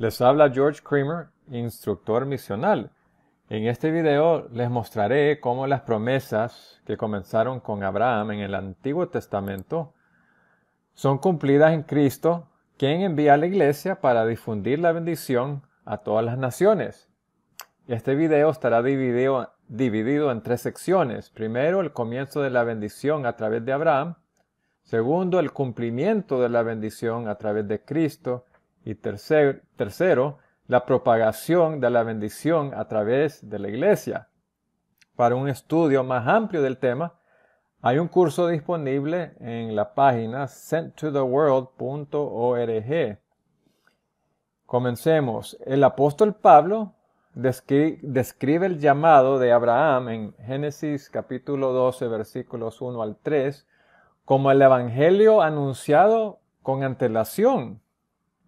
Les habla George Creamer, instructor misional. En este video les mostraré cómo las promesas que comenzaron con Abraham en el Antiguo Testamento son cumplidas en Cristo, quien envía a la iglesia para difundir la bendición a todas las naciones. Este video estará dividido, dividido en tres secciones. Primero, el comienzo de la bendición a través de Abraham. Segundo, el cumplimiento de la bendición a través de Cristo. Y tercero, la propagación de la bendición a través de la iglesia. Para un estudio más amplio del tema, hay un curso disponible en la página senttotheworld.org. Comencemos. El apóstol Pablo describe el llamado de Abraham en Génesis capítulo 12 versículos 1 al 3 como el evangelio anunciado con antelación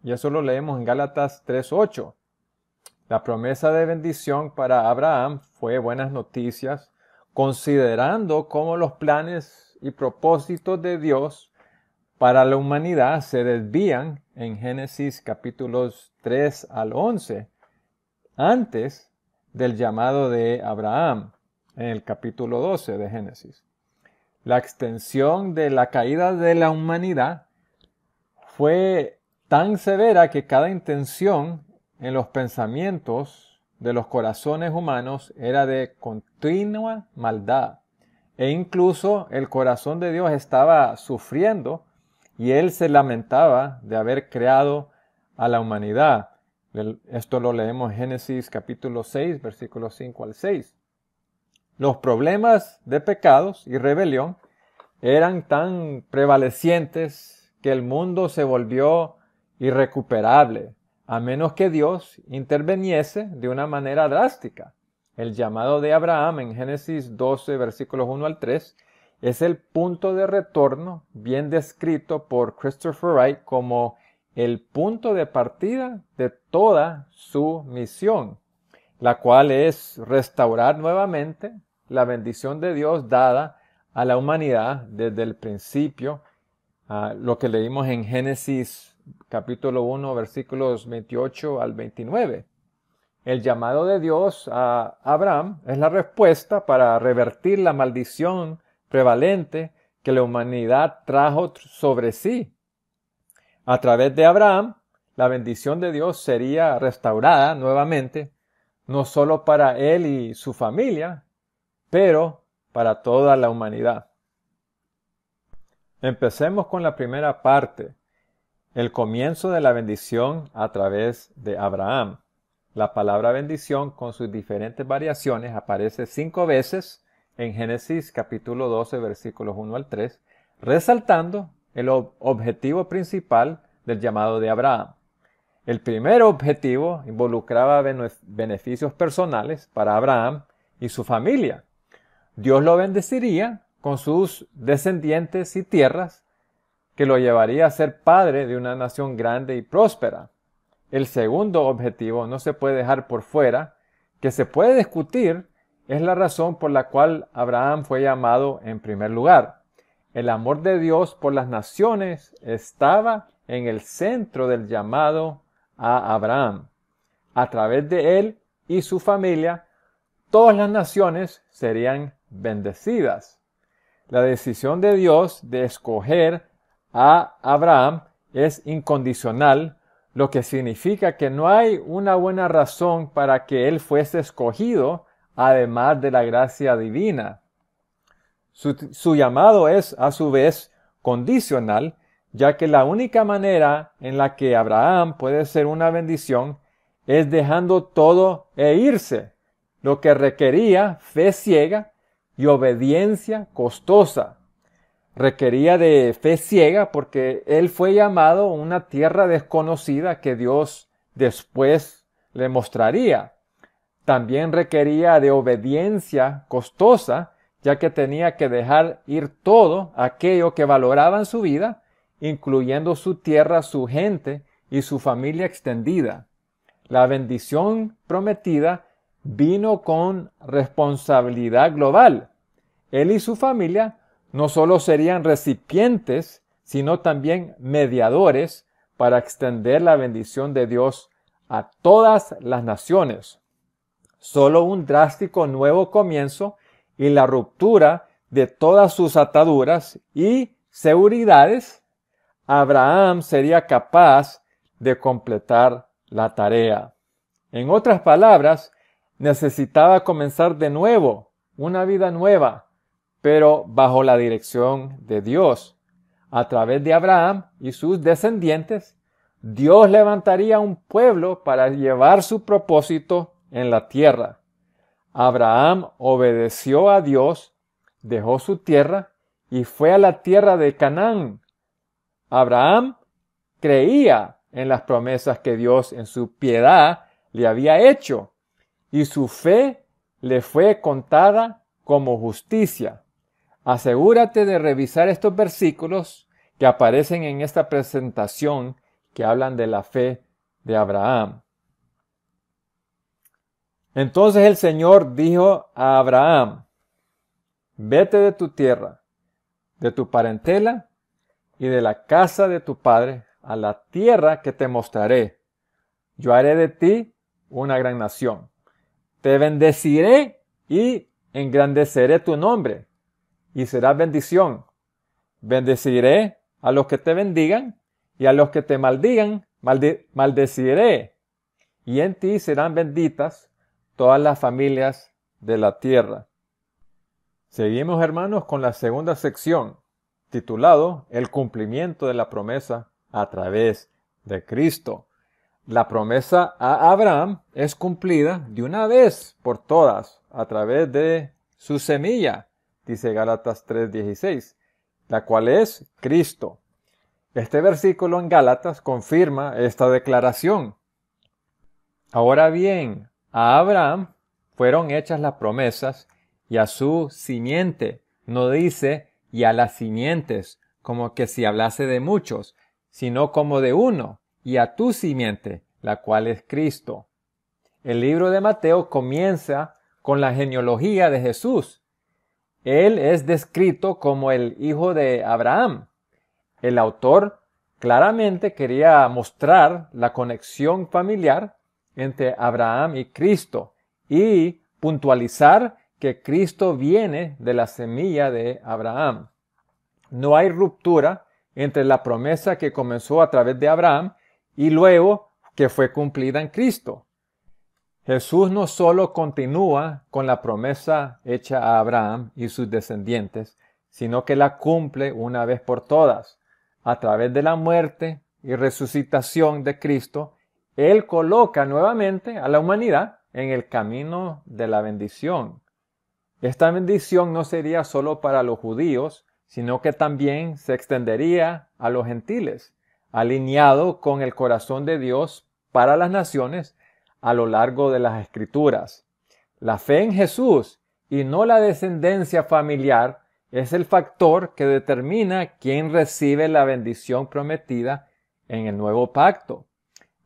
y eso lo leemos en Gálatas 3.8. La promesa de bendición para Abraham fue buenas noticias, considerando cómo los planes y propósitos de Dios para la humanidad se desvían en Génesis capítulos 3 al 11, antes del llamado de Abraham en el capítulo 12 de Génesis. La extensión de la caída de la humanidad fue tan severa que cada intención en los pensamientos de los corazones humanos era de continua maldad. E incluso el corazón de Dios estaba sufriendo y él se lamentaba de haber creado a la humanidad. Esto lo leemos en Génesis capítulo 6, versículos 5 al 6. Los problemas de pecados y rebelión eran tan prevalecientes que el mundo se volvió irrecuperable, a menos que Dios interveniese de una manera drástica. El llamado de Abraham en Génesis 12, versículos 1 al 3, es el punto de retorno bien descrito por Christopher Wright como el punto de partida de toda su misión, la cual es restaurar nuevamente la bendición de Dios dada a la humanidad desde el principio, lo que leímos en Génesis capítulo 1, versículos 28 al 29. El llamado de Dios a Abraham es la respuesta para revertir la maldición prevalente que la humanidad trajo sobre sí. A través de Abraham, la bendición de Dios sería restaurada nuevamente, no sólo para él y su familia, pero para toda la humanidad. Empecemos con la primera parte, el comienzo de la bendición a través de Abraham. La palabra bendición con sus diferentes variaciones aparece cinco veces en Génesis capítulo 12 versículos 1 al 3, resaltando el objetivo principal del llamado de Abraham. El primer objetivo involucraba beneficios personales para Abraham y su familia. Dios lo bendeciría con sus descendientes y tierras que lo llevaría a ser padre de una nación grande y próspera. El segundo objetivo no se puede dejar por fuera, que se puede discutir, es la razón por la cual Abraham fue llamado en primer lugar. El amor de Dios por las naciones estaba en el centro del llamado a Abraham. A través de él y su familia, todas las naciones serían bendecidas. La decisión de Dios de escoger a Abraham es incondicional, lo que significa que no hay una buena razón para que él fuese escogido, además de la gracia divina. Su, llamado es, a su vez, condicional, ya que la única manera en la que Abraham puede ser una bendición es dejando todo e irse, lo que requería fe ciega y obediencia costosa requería de fe ciega porque él fue llamado a una tierra desconocida que Dios después le mostraría. También requería de obediencia costosa, ya que tenía que dejar ir todo aquello que valoraba en su vida, incluyendo su tierra, su gente y su familia extendida. La bendición prometida vino con responsabilidad global. Él y su familia no solo serían recipientes, sino también mediadores para extender la bendición de Dios a todas las naciones. Solo un drástico nuevo comienzo y la ruptura de todas sus ataduras y seguridades, Abraham sería capaz de completar la tarea. En otras palabras, necesitaba comenzar de nuevo, una vida nueva, pero bajo la dirección de Dios. A través de Abraham y sus descendientes, Dios levantaría un pueblo para llevar su propósito en la tierra. Abraham obedeció a Dios, dejó su tierra y fue a la tierra de Canaán. Abraham creía en las promesas que Dios en su piedad le había hecho y su fe le fue contada como justicia. Asegúrate de revisar estos versículos que aparecen en esta presentación que hablan de la fe de Abraham. Entonces el Señor dijo a Abraham, vete de tu tierra, de tu parentela y de la casa de tu padre a la tierra que te mostraré. Yo haré de ti una gran nación. Te bendeciré y engrandeceré tu nombre y serás bendición. Bendeciré a los que te bendigan y a los que te maldigan, maldeciré. Y en ti serán benditas todas las familias de la tierra. Seguimos, hermanos, con la segunda sección, titulado El cumplimiento de la promesa a través de Cristo. La promesa a Abraham es cumplida de una vez por todas a través de su semilla, dice Gálatas 3:16, la cual es Cristo. Este versículo en Gálatas confirma esta declaración. Ahora bien, a Abraham fueron hechas las promesas y a su simiente, no dice y a las simientes, como que si hablase de muchos, sino como de uno, y a tu simiente, la cual es Cristo. El libro de Mateo comienza con la genealogía de Jesús, él es descrito como el hijo de Abraham. El autor claramente quería mostrar la conexión familiar entre Abraham y Cristo y puntualizar que Cristo viene de la semilla de Abraham. No hay ruptura entre la promesa que comenzó a través de Abraham y luego que fue cumplida en Cristo. Jesús no solo continúa con la promesa hecha a Abraham y sus descendientes, sino que la cumple una vez por todas. A través de la muerte y resucitación de Cristo, Él coloca nuevamente a la humanidad en el camino de la bendición. Esta bendición no sería solo para los judíos, sino que también se extendería a los gentiles, alineado con el corazón de Dios para las naciones a lo largo de las escrituras. La fe en Jesús y no la descendencia familiar es el factor que determina quién recibe la bendición prometida en el nuevo pacto.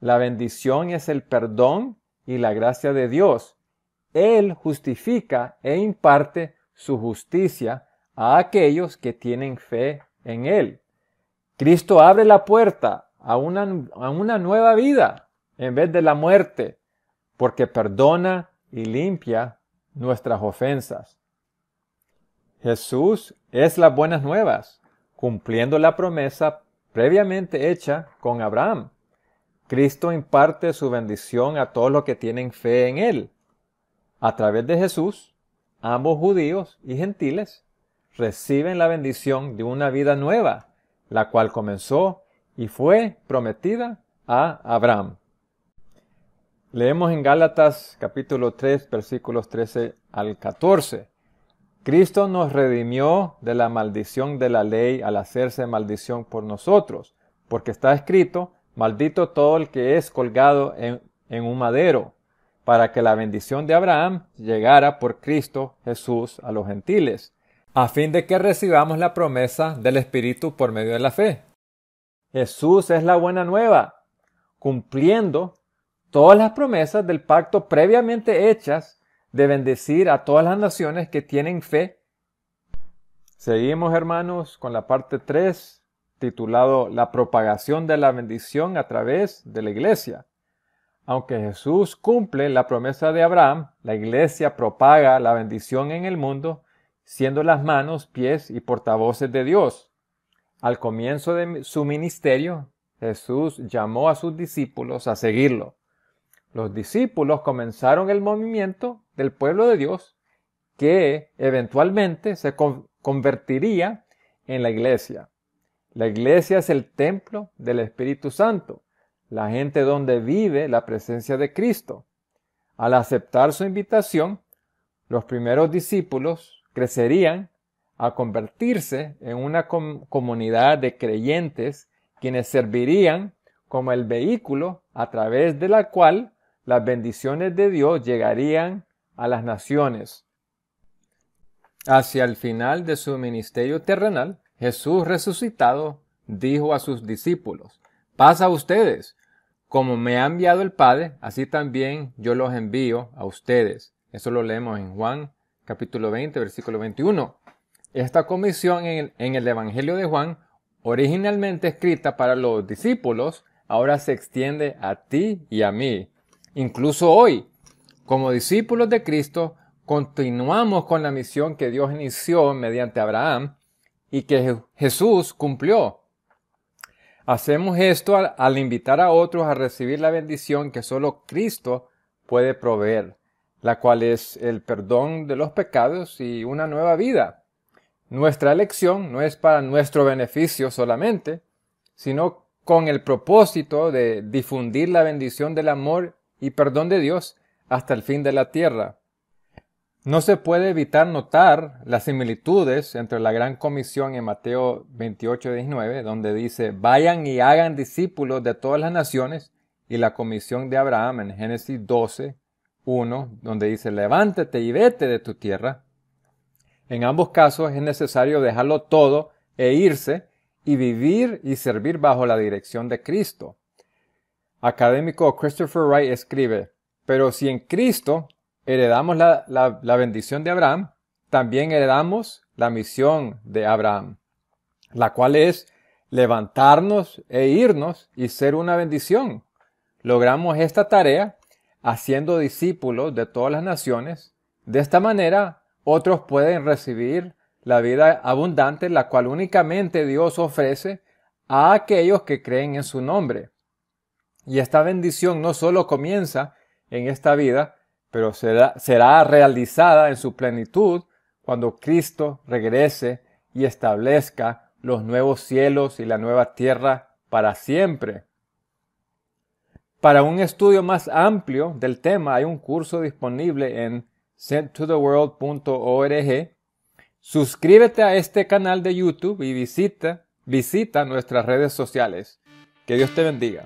La bendición es el perdón y la gracia de Dios. Él justifica e imparte su justicia a aquellos que tienen fe en Él. Cristo abre la puerta a una, a una nueva vida en vez de la muerte, porque perdona y limpia nuestras ofensas. Jesús es las buenas nuevas, cumpliendo la promesa previamente hecha con Abraham. Cristo imparte su bendición a todos los que tienen fe en Él. A través de Jesús, ambos judíos y gentiles reciben la bendición de una vida nueva, la cual comenzó y fue prometida a Abraham. Leemos en Gálatas capítulo 3 versículos 13 al 14. Cristo nos redimió de la maldición de la ley al hacerse maldición por nosotros, porque está escrito, maldito todo el que es colgado en, en un madero, para que la bendición de Abraham llegara por Cristo Jesús a los gentiles, a fin de que recibamos la promesa del Espíritu por medio de la fe. Jesús es la buena nueva, cumpliendo todas las promesas del pacto previamente hechas de bendecir a todas las naciones que tienen fe. Seguimos, hermanos, con la parte 3, titulado La propagación de la bendición a través de la iglesia. Aunque Jesús cumple la promesa de Abraham, la iglesia propaga la bendición en el mundo, siendo las manos, pies y portavoces de Dios. Al comienzo de su ministerio, Jesús llamó a sus discípulos a seguirlo los discípulos comenzaron el movimiento del pueblo de Dios que eventualmente se convertiría en la iglesia. La iglesia es el templo del Espíritu Santo, la gente donde vive la presencia de Cristo. Al aceptar su invitación, los primeros discípulos crecerían a convertirse en una comunidad de creyentes quienes servirían como el vehículo a través de la cual las bendiciones de Dios llegarían a las naciones. Hacia el final de su ministerio terrenal, Jesús resucitado dijo a sus discípulos, pasa a ustedes, como me ha enviado el Padre, así también yo los envío a ustedes. Eso lo leemos en Juan capítulo 20, versículo 21. Esta comisión en el, en el Evangelio de Juan, originalmente escrita para los discípulos, ahora se extiende a ti y a mí, Incluso hoy, como discípulos de Cristo, continuamos con la misión que Dios inició mediante Abraham y que Jesús cumplió. Hacemos esto al, invitar a otros a recibir la bendición que solo Cristo puede proveer, la cual es el perdón de los pecados y una nueva vida. Nuestra elección no es para nuestro beneficio solamente, sino con el propósito de difundir la bendición del amor y perdón de Dios hasta el fin de la tierra. No se puede evitar notar las similitudes entre la gran comisión en Mateo 28, 19, donde dice, vayan y hagan discípulos de todas las naciones, y la comisión de Abraham en Génesis 12, 1, donde dice, levántate y vete de tu tierra. En ambos casos es necesario dejarlo todo e irse y vivir y servir bajo la dirección de Cristo académico Christopher Wright escribe, pero si en Cristo heredamos la, bendición de Abraham, también heredamos la misión de Abraham, la cual es levantarnos e irnos y ser una bendición. Logramos esta tarea haciendo discípulos de todas las naciones. De esta manera, otros pueden recibir la vida abundante, la cual únicamente Dios ofrece a aquellos que creen en su nombre. Y esta bendición no solo comienza en esta vida, pero será, realizada en su plenitud cuando Cristo regrese y establezca los nuevos cielos y la nueva tierra para siempre. Para un estudio más amplio del tema hay un curso disponible en senttotheworld.org. Suscríbete a este canal de YouTube y visita, visita nuestras redes sociales. Que Dios te bendiga.